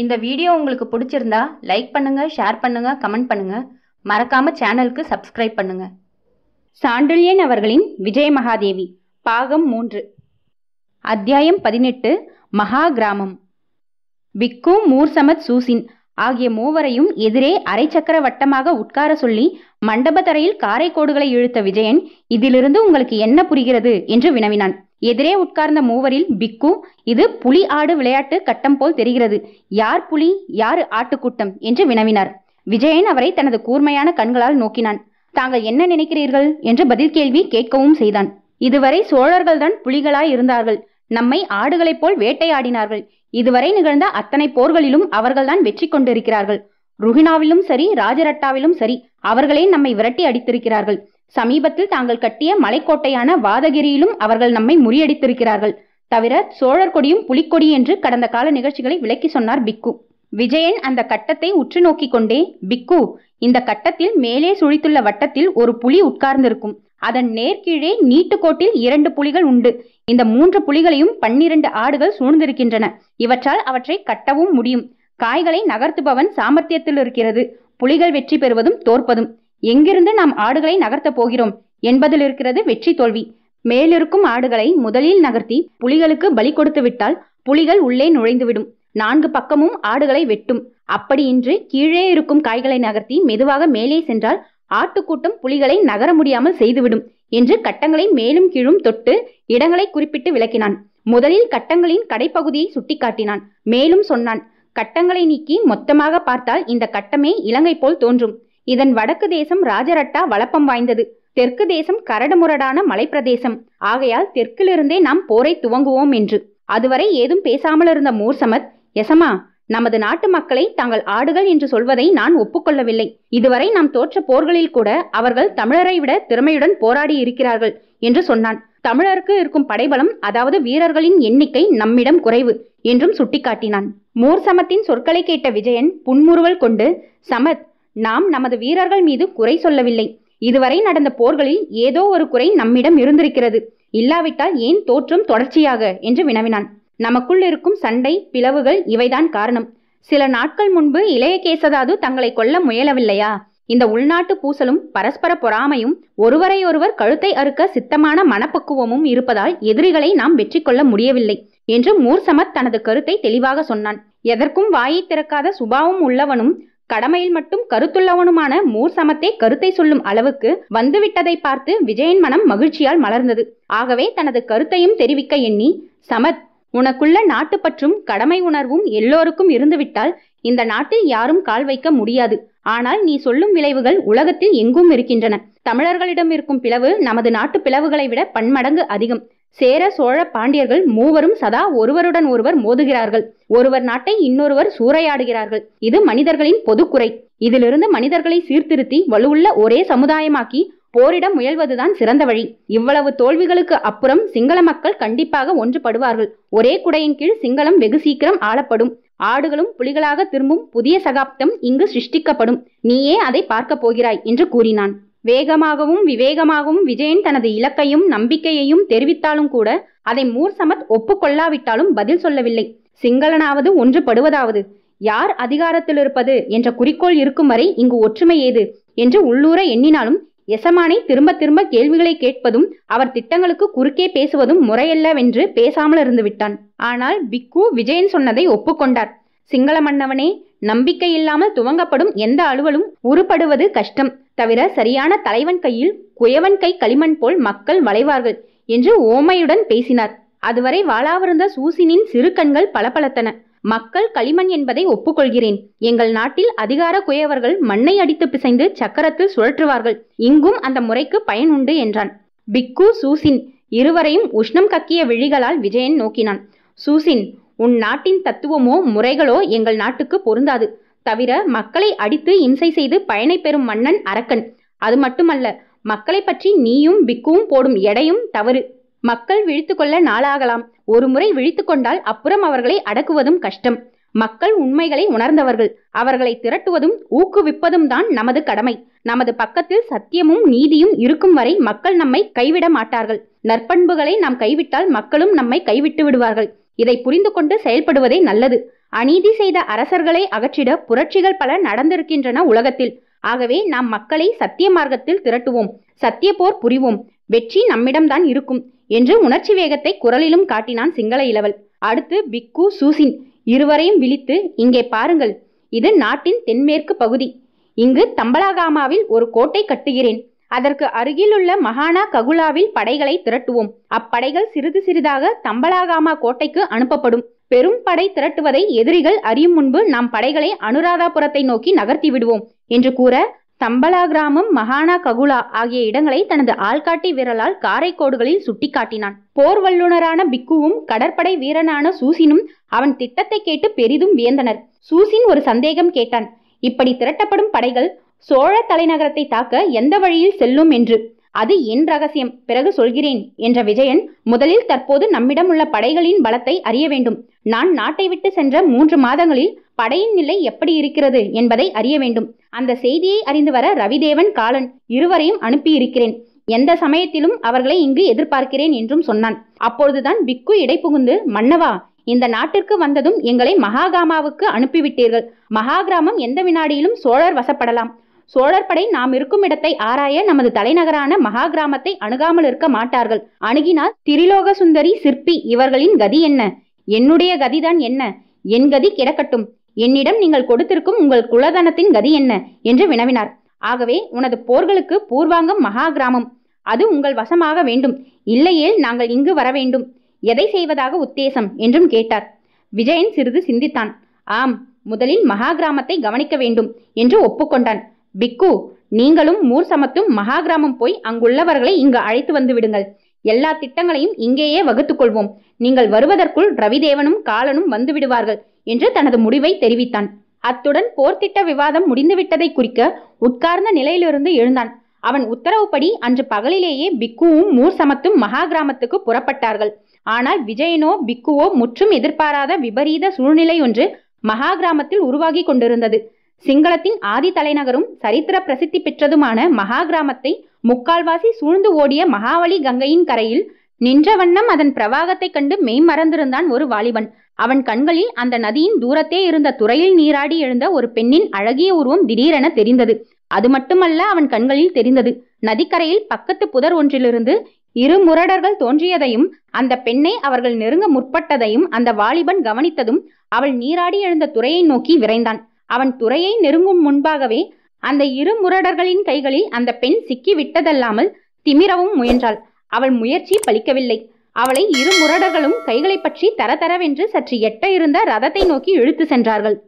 இந்த வீடியோ உங்களுக்கு பிடிச்சிருந்தா லைக் பண்ணுங்க ஷேர் பண்ணுங்க கமெண்ட் பண்ணுங்க மறக்காம சேனலுக்கு சப்ஸ்கிரைப் பண்ணுங்க சாண்டில்யன் அவர்களின் விஜய மகாதேவி பாகம் மூன்று அத்தியாயம் பதினெட்டு மகா கிராமம் பிக்கு மூர்சமத் சூசின் ஆகிய மூவரையும் எதிரே அரை சக்கர வட்டமாக உட்கார சொல்லி மண்டப தரையில் காரை கோடுகளை இழுத்த விஜயன் இதிலிருந்து உங்களுக்கு என்ன புரிகிறது என்று வினவினான் எதிரே உட்கார்ந்த மூவரில் பிக்கு இது புலி ஆடு விளையாட்டு கட்டம் போல் தெரிகிறது யார் புலி யார் ஆட்டுக்கூட்டம் என்று வினவினார் விஜயன் அவரை தனது கூர்மையான கண்களால் நோக்கினான் தாங்கள் என்ன நினைக்கிறீர்கள் என்று பதில் கேள்வி கேட்கவும் செய்தான் இதுவரை சோழர்கள்தான் புலிகளாய் இருந்தார்கள் நம்மை ஆடுகளைப் போல் வேட்டையாடினார்கள் இதுவரை நிகழ்ந்த அத்தனை போர்களிலும் அவர்கள்தான் வெற்றி கொண்டிருக்கிறார்கள் ருஹினாவிலும் சரி ராஜரட்டாவிலும் சரி அவர்களே நம்மை விரட்டி அடித்திருக்கிறார்கள் சமீபத்தில் தாங்கள் கட்டிய மலைக்கோட்டையான வாதகிரியிலும் அவர்கள் நம்மை முறியடித்திருக்கிறார்கள் தவிர சோழர் கொடியும் புலிக்கொடி என்று கடந்த கால நிகழ்ச்சிகளை விளக்கி சொன்னார் பிக்கு விஜயன் அந்த கட்டத்தை உற்று நோக்கி கொண்டே பிக்கு இந்த கட்டத்தில் மேலே சுழித்துள்ள வட்டத்தில் ஒரு புலி உட்கார்ந்திருக்கும் அதன் நேர்கீழே நீட்டுக்கோட்டில் இரண்டு புலிகள் உண்டு இந்த மூன்று புலிகளையும் பன்னிரண்டு ஆடுகள் சூழ்ந்திருக்கின்றன இவற்றால் அவற்றை கட்டவும் முடியும் காய்களை நகர்த்துபவன் சாமர்த்தியத்தில் இருக்கிறது புலிகள் வெற்றி பெறுவதும் தோற்பதும் எங்கிருந்து நாம் ஆடுகளை நகர்த்தப் போகிறோம் என்பதில் இருக்கிறது வெற்றி தோல்வி மேலிருக்கும் ஆடுகளை முதலில் நகர்த்தி புலிகளுக்கு பலி கொடுத்து விட்டால் புலிகள் உள்ளே நுழைந்துவிடும் நான்கு பக்கமும் ஆடுகளை வெட்டும் அப்படியின்றி கீழே இருக்கும் காய்களை நகர்த்தி மெதுவாக மேலே சென்றால் ஆட்டுக்கூட்டம் புலிகளை நகர முடியாமல் செய்துவிடும் என்று கட்டங்களை மேலும் கீழும் தொட்டு இடங்களை குறிப்பிட்டு விளக்கினான் முதலில் கட்டங்களின் கடைப்பகுதியை சுட்டிக்காட்டினான் மேலும் சொன்னான் கட்டங்களை நீக்கி மொத்தமாக பார்த்தால் இந்த கட்டமே இலங்கை போல் தோன்றும் இதன் வடக்கு தேசம் ராஜரட்டா வளப்பம் வாய்ந்தது தெற்கு தேசம் கரடுமுரடான மலைப்பிரதேசம் ஆகையால் தெற்கிலிருந்தே நாம் போரை துவங்குவோம் என்று அதுவரை ஏதும் பேசாமல் இருந்த மூர்சமத் எசமா நமது நாட்டு மக்களை தாங்கள் ஆடுகள் என்று சொல்வதை நான் ஒப்புக்கொள்ளவில்லை இதுவரை நாம் தோற்ற போர்களில் கூட அவர்கள் தமிழரை விட திறமையுடன் போராடி இருக்கிறார்கள் என்று சொன்னான் தமிழருக்கு இருக்கும் படைபலம் அதாவது வீரர்களின் எண்ணிக்கை நம்மிடம் குறைவு என்றும் சுட்டிக்காட்டினான் மூர் சமத்தின் சொற்களை கேட்ட விஜயன் புன்முறுவல் கொண்டு சமத் நாம் நமது வீரர்கள் மீது குறை சொல்லவில்லை இதுவரை நடந்த போர்களில் ஏதோ ஒரு குறை நம்மிடம் இருந்திருக்கிறது இல்லாவிட்டால் ஏன் தோற்றும் தொடர்ச்சியாக என்று வினவினான் நமக்குள் இருக்கும் சண்டை பிளவுகள் இவைதான் காரணம் சில நாட்கள் முன்பு இளைய கேசதாது தங்களை கொல்ல முயலவில்லையா இந்த உள்நாட்டு பூசலும் பரஸ்பர பொறாமையும் ஒருவரையொருவர் கழுத்தை அறுக்க சித்தமான மனப்பக்குவமும் இருப்பதால் எதிரிகளை நாம் வெற்றி கொள்ள முடியவில்லை என்று மூர்சமத் தனது கருத்தை தெளிவாக சொன்னான் எதற்கும் வாயை திறக்காத சுபாவம் உள்ளவனும் கடமையில் மட்டும் கருத்துள்ளவனுமான மூர்சமத்தை கருத்தை சொல்லும் அளவுக்கு வந்துவிட்டதை பார்த்து விஜயன் மனம் மகிழ்ச்சியால் மலர்ந்தது ஆகவே தனது கருத்தையும் தெரிவிக்க எண்ணி சமத் உனக்குள்ள நாட்டுப்பற்றும் கடமை உணர்வும் எல்லோருக்கும் இருந்துவிட்டால் இந்த நாட்டில் யாரும் கால் வைக்க முடியாது ஆனால் நீ சொல்லும் விளைவுகள் உலகத்தில் எங்கும் இருக்கின்றன தமிழர்களிடம் இருக்கும் பிளவு நமது நாட்டு பிளவுகளை விட பன்மடங்கு அதிகம் சேர சோழ பாண்டியர்கள் மூவரும் சதா ஒருவருடன் ஒருவர் மோதுகிறார்கள் ஒருவர் நாட்டை இன்னொருவர் சூறையாடுகிறார்கள் இது மனிதர்களின் பொதுக்குறை இதிலிருந்து மனிதர்களை சீர்திருத்தி வலுவுள்ள ஒரே சமுதாயமாக்கி போரிட முயல்வதுதான் சிறந்த வழி இவ்வளவு தோல்விகளுக்கு அப்புறம் சிங்கள மக்கள் கண்டிப்பாக ஒன்றுபடுவார்கள் ஒரே குடையின் கீழ் சிங்களம் வெகு சீக்கிரம் ஆளப்படும் ஆடுகளும் புலிகளாக திரும்பும் புதிய சகாப்தம் இங்கு சிருஷ்டிக்கப்படும் நீயே அதை பார்க்கப் போகிறாய் என்று கூறினான் வேகமாகவும் விவேகமாகவும் விஜயன் தனது இலக்கையும் நம்பிக்கையையும் தெரிவித்தாலும் கூட அதை மூர்சமத் ஒப்புக்கொள்ளாவிட்டாலும் பதில் சொல்லவில்லை சிங்களனாவது ஒன்றுபடுவதாவது யார் அதிகாரத்தில் இருப்பது என்ற குறிக்கோள் இருக்கும் வரை இங்கு ஒற்றுமை ஏது என்று உள்ளூர எண்ணினாலும் எசமானை திரும்ப திரும்ப கேள்விகளை கேட்பதும் அவர் திட்டங்களுக்கு குறுக்கே பேசுவதும் முறையல்லவென்று பேசாமல் இருந்து விட்டான் ஆனால் பிக்கு விஜயன் சொன்னதை ஒப்புக்கொண்டார் சிங்கள மன்னவனே நம்பிக்கை இல்லாமல் துவங்கப்படும் எந்த அலுவலும் உருப்படுவது கஷ்டம் தவிர சரியான தலைவன் கையில் குயவன் கை களிமண் போல் மக்கள் வளைவார்கள் என்று ஓமையுடன் பேசினார் அதுவரை வாழாவிருந்த சூசினின் சிறு கண்கள் பளபளத்தன மக்கள் களிமண் என்பதை ஒப்புக்கொள்கிறேன் எங்கள் நாட்டில் அதிகார குயவர்கள் மண்ணை அடித்து பிசைந்து சக்கரத்தில் சுழற்றுவார்கள் இங்கும் அந்த முறைக்கு பயன் உண்டு என்றான் பிக்கு சூசின் இருவரையும் உஷ்ணம் கக்கிய விழிகளால் விஜயன் நோக்கினான் சூசின் உன் நாட்டின் தத்துவமோ முறைகளோ எங்கள் நாட்டுக்கு பொருந்தாது தவிர மக்களை அடித்து இம்சை செய்து பயனை பெறும் மன்னன் அரக்கன் அது மட்டுமல்ல மக்களை பற்றி நீயும் பிக்குவும் போடும் எடையும் தவறு மக்கள் விழித்துக்கொள்ள நாளாகலாம் முறை விழித்து கொண்டால் அப்புறம் அவர்களை அடக்குவதும் கஷ்டம் மக்கள் உண்மைகளை உணர்ந்தவர்கள் அவர்களை திரட்டுவதும் ஊக்குவிப்பதும் தான் நமது கடமை நமது பக்கத்தில் சத்தியமும் நீதியும் இருக்கும் வரை மக்கள் நம்மை கைவிட மாட்டார்கள் நற்பண்புகளை நாம் கைவிட்டால் மக்களும் நம்மை கைவிட்டு விடுவார்கள் இதை புரிந்து கொண்டு செயல்படுவதே நல்லது அநீதி செய்த அரசர்களை அகற்றிட புரட்சிகள் பல நடந்திருக்கின்றன உலகத்தில் ஆகவே நாம் மக்களை சத்திய மார்க்கத்தில் திரட்டுவோம் சத்திய போர் புரிவோம் வெற்றி நம்மிடம்தான் இருக்கும் என்று உணர்ச்சி வேகத்தை குரலிலும் காட்டினான் சிங்கள இளவல் அடுத்து பிக்கு சூசின் இருவரையும் விழித்து இங்கே பாருங்கள் இது நாட்டின் தென்மேற்கு பகுதி இங்கு தம்பலாகாமாவில் ஒரு கோட்டை கட்டுகிறேன் அதற்கு அருகிலுள்ள மகானா ககுலாவில் படைகளை திரட்டுவோம் அப்படைகள் சிறிது சிறிதாக தம்பலாகாமா கோட்டைக்கு அனுப்பப்படும் பெரும் படை திரட்டுவதை எதிரிகள் அறியும் முன்பு நாம் படைகளை அனுராதாபுரத்தை நோக்கி நகர்த்தி விடுவோம் என்று கூற சம்பளா கிராமம் மகானா ககுலா ஆகிய இடங்களை தனது ஆள்காட்டி விரலால் காரைக்கோடுகளில் சுட்டிக்காட்டினான் போர் வல்லுனரான பிக்குவும் கடற்படை வீரனான சூசினும் அவன் திட்டத்தை கேட்டு பெரிதும் வியந்தனர் சூசின் ஒரு சந்தேகம் கேட்டான் இப்படி திரட்டப்படும் படைகள் சோழ தலைநகரத்தை தாக்க எந்த வழியில் செல்லும் என்று அது என் ரகசியம் பிறகு சொல்கிறேன் என்ற விஜயன் முதலில் தற்போது நம்மிடம் உள்ள படைகளின் பலத்தை அறிய வேண்டும் நான் நாட்டை விட்டு சென்ற மூன்று மாதங்களில் படையின் நிலை எப்படி இருக்கிறது என்பதை அறிய வேண்டும் அந்த செய்தியை அறிந்து வர ரவிதேவன் காலன் இருவரையும் அனுப்பியிருக்கிறேன் எந்த சமயத்திலும் அவர்களை இங்கு எதிர்பார்க்கிறேன் என்றும் சொன்னான் அப்பொழுதுதான் பிக்கு இடை புகுந்து மன்னவா இந்த நாட்டிற்கு வந்ததும் எங்களை மகாகாமாவுக்கு அனுப்பிவிட்டீர்கள் மகாகிராமம் எந்த வினாடியிலும் சோழர் வசப்படலாம் சோழர் படை நாம் இருக்கும் இடத்தை ஆராய நமது தலைநகரான மகா கிராமத்தை அணுகாமல் இருக்க மாட்டார்கள் அணுகினால் திரிலோக சுந்தரி சிற்பி இவர்களின் கதி என்ன என்னுடைய கதிதான் என்ன என் கதி கிடக்கட்டும் என்னிடம் நீங்கள் கொடுத்திருக்கும் உங்கள் குலதனத்தின் கதி என்ன என்று வினவினார் ஆகவே உனது போர்களுக்கு பூர்வாங்கம் மகா கிராமம் அது உங்கள் வசமாக வேண்டும் இல்லையேல் நாங்கள் இங்கு வர வேண்டும் எதை செய்வதாக உத்தேசம் என்றும் கேட்டார் விஜயன் சிறிது சிந்தித்தான் ஆம் முதலில் மகா கிராமத்தை கவனிக்க வேண்டும் என்று ஒப்புக்கொண்டான் பிக்கு நீங்களும் மூர் சமத்தும் மகா கிராமம் போய் அங்குள்ளவர்களை இங்கு அழைத்து வந்து விடுங்கள் எல்லா திட்டங்களையும் இங்கேயே வகுத்துக்கொள்வோம் நீங்கள் வருவதற்குள் ரவிதேவனும் காலனும் வந்து விடுவார்கள் என்று தனது முடிவை தெரிவித்தான் அத்துடன் போர்த்திட்ட விவாதம் முடிந்துவிட்டதை குறிக்க உட்கார்ந்த நிலையிலிருந்து எழுந்தான் அவன் உத்தரவுப்படி அன்று பகலிலேயே பிக்குவும் மூர் சமத்தும் மகா கிராமத்துக்கு புறப்பட்டார்கள் ஆனால் விஜயனோ பிக்குவோ முற்றும் எதிர்பாராத விபரீத சூழ்நிலை ஒன்று மகா கிராமத்தில் உருவாகி கொண்டிருந்தது சிங்களத்தின் ஆதி தலைநகரும் சரித்திர பிரசித்தி பெற்றதுமான மகா கிராமத்தை முக்கால்வாசி சூழ்ந்து ஓடிய மகாவலி கங்கையின் கரையில் நின்ற வண்ணம் அதன் பிரவாகத்தை கண்டு மெய்மறந்திருந்தான் ஒரு வாலிபன் அவன் கண்களில் அந்த நதியின் தூரத்தே இருந்த துறையில் நீராடி எழுந்த ஒரு பெண்ணின் அழகிய உருவம் திடீரென தெரிந்தது அது மட்டுமல்ல அவன் கண்களில் தெரிந்தது நதிக்கரையில் பக்கத்து புதர் ஒன்றிலிருந்து இரு முரடர்கள் தோன்றியதையும் அந்த பெண்ணை அவர்கள் நெருங்க முற்பட்டதையும் அந்த வாலிபன் கவனித்ததும் அவள் நீராடி எழுந்த துறையை நோக்கி விரைந்தான் அவன் துறையை நெருங்கும் முன்பாகவே அந்த இரு முரடர்களின் கைகளில் அந்த பெண் சிக்கி விட்டதல்லாமல் திமிரவும் முயன்றாள் அவள் முயற்சி பலிக்கவில்லை அவளை இரு முரடர்களும் கைகளை பற்றி தரதரவென்று சற்று எட்ட இருந்த ரதத்தை நோக்கி இழுத்து சென்றார்கள்